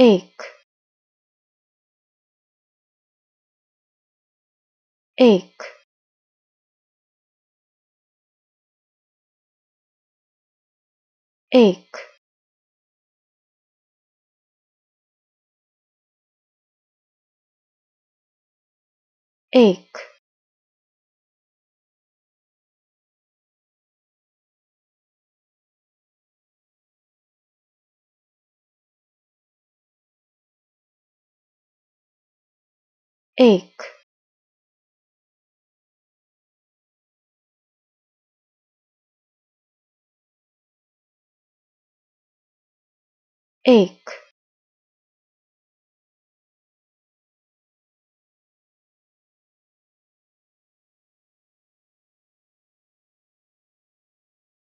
egg egg egg egg एक एक